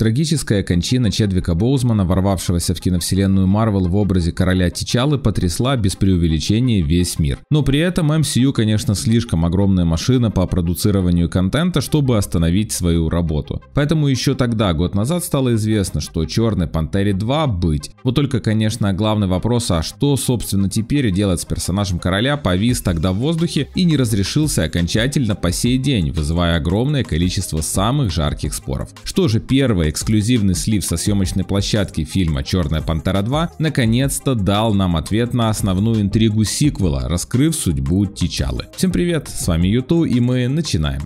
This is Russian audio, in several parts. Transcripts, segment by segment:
Трагическая кончина Чедвика Боузмана, ворвавшегося в киновселенную Марвел в образе короля Тичалы, потрясла без преувеличения весь мир. Но при этом MCU, конечно, слишком огромная машина по продуцированию контента, чтобы остановить свою работу. Поэтому еще тогда, год назад, стало известно, что Черной Пантере 2 быть. Вот только, конечно, главный вопрос, а что, собственно, теперь делать с персонажем короля, повис тогда в воздухе и не разрешился окончательно по сей день, вызывая огромное количество самых жарких споров. Что же первое эксклюзивный слив со съемочной площадки фильма «Черная пантера 2» наконец-то дал нам ответ на основную интригу сиквела, раскрыв судьбу Тичалы. Всем привет, с вами Юту и мы начинаем.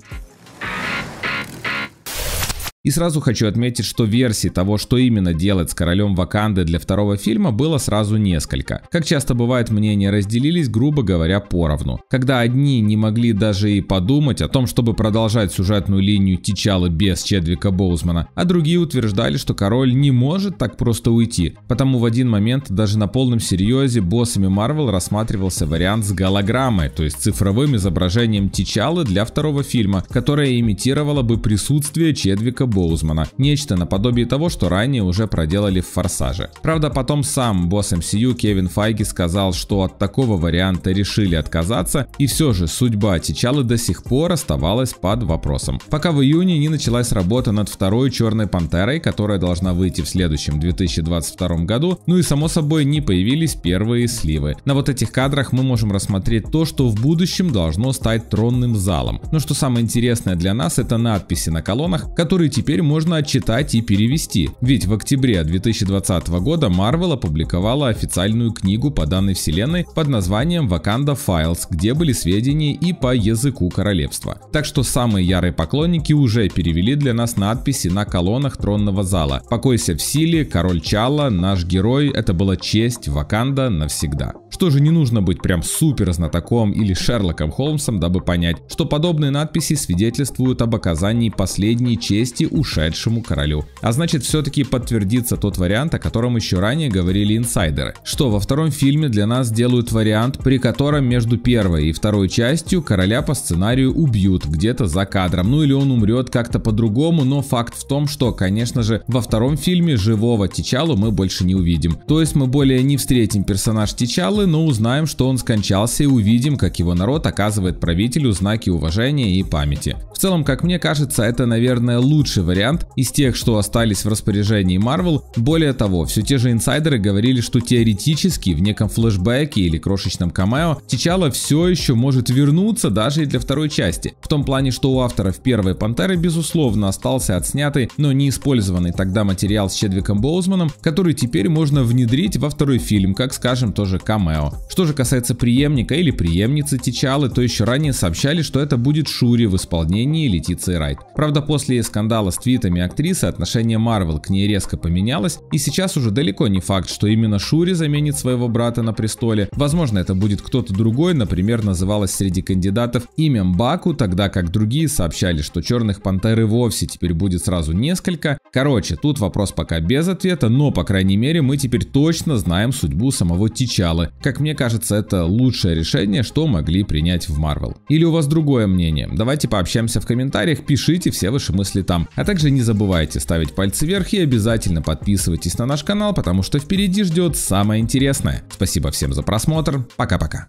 И сразу хочу отметить, что версий того, что именно делать с королем Ваканды для второго фильма, было сразу несколько. Как часто бывает, мнения разделились, грубо говоря, поровну. Когда одни не могли даже и подумать о том, чтобы продолжать сюжетную линию Тичалы без Чедвика Боузмана, а другие утверждали, что король не может так просто уйти. Потому в один момент даже на полном серьезе боссами Марвел рассматривался вариант с голограммой, то есть цифровым изображением Тичалы для второго фильма, которое имитировало бы присутствие Чедвика Боузмана, нечто наподобие того, что ранее уже проделали в Форсаже. Правда, потом сам босс MCU Кевин Файги сказал, что от такого варианта решили отказаться, и все же судьба Тичалы до сих пор оставалась под вопросом. Пока в июне не началась работа над второй Черной Пантерой, которая должна выйти в следующем 2022 году, ну и само собой не появились первые сливы. На вот этих кадрах мы можем рассмотреть то, что в будущем должно стать тронным залом. Но что самое интересное для нас, это надписи на колоннах, которые теперь теперь можно отчитать и перевести. Ведь в октябре 2020 года Marvel опубликовала официальную книгу по данной вселенной под названием Wakanda Files, где были сведения и по языку королевства. Так что самые ярые поклонники уже перевели для нас надписи на колоннах тронного зала. «Покойся в силе», «Король Чала», «Наш герой», «Это была честь», «Ваканда» навсегда. Что же не нужно быть прям супер знатоком или Шерлоком Холмсом, дабы понять, что подобные надписи свидетельствуют об оказании последней чести ушедшему королю. А значит, все-таки подтвердится тот вариант, о котором еще ранее говорили инсайдеры, что во втором фильме для нас делают вариант, при котором между первой и второй частью короля по сценарию убьют где-то за кадром, ну или он умрет как-то по-другому, но факт в том, что, конечно же, во втором фильме живого Тичалу мы больше не увидим. То есть мы более не встретим персонаж Тичалы, но узнаем, что он скончался и увидим, как его народ оказывает правителю знаки уважения и памяти. В целом, как мне кажется, это, наверное, лучший вариант из тех, что остались в распоряжении Marvel. Более того, все те же инсайдеры говорили, что теоретически в неком флешбеке или крошечном камео Тичало все еще может вернуться даже и для второй части. В том плане, что у авторов первой Пантеры безусловно остался отснятый, но не использованный тогда материал с Чедвиком Боузманом, который теперь можно внедрить во второй фильм, как скажем тоже камео. Что же касается преемника или преемницы Тичалы, то еще ранее сообщали, что это будет Шури в исполнении Летиции Райт. Правда, после скандала с твитами актрисы отношение Марвел к ней резко поменялось, и сейчас уже далеко не факт, что именно Шури заменит своего брата на престоле. Возможно, это будет кто-то другой, например, называлось среди кандидатов имя Баку, тогда как другие сообщали, что черных пантер и вовсе теперь будет сразу несколько. Короче, тут вопрос пока без ответа, но, по крайней мере, мы теперь точно знаем судьбу самого Тичалы. Как мне кажется, это лучшее решение, что могли принять в Марвел. Или у вас другое мнение? Давайте пообщаемся в комментариях, пишите все ваши мысли там. А также не забывайте ставить пальцы вверх и обязательно подписывайтесь на наш канал, потому что впереди ждет самое интересное. Спасибо всем за просмотр, пока-пока.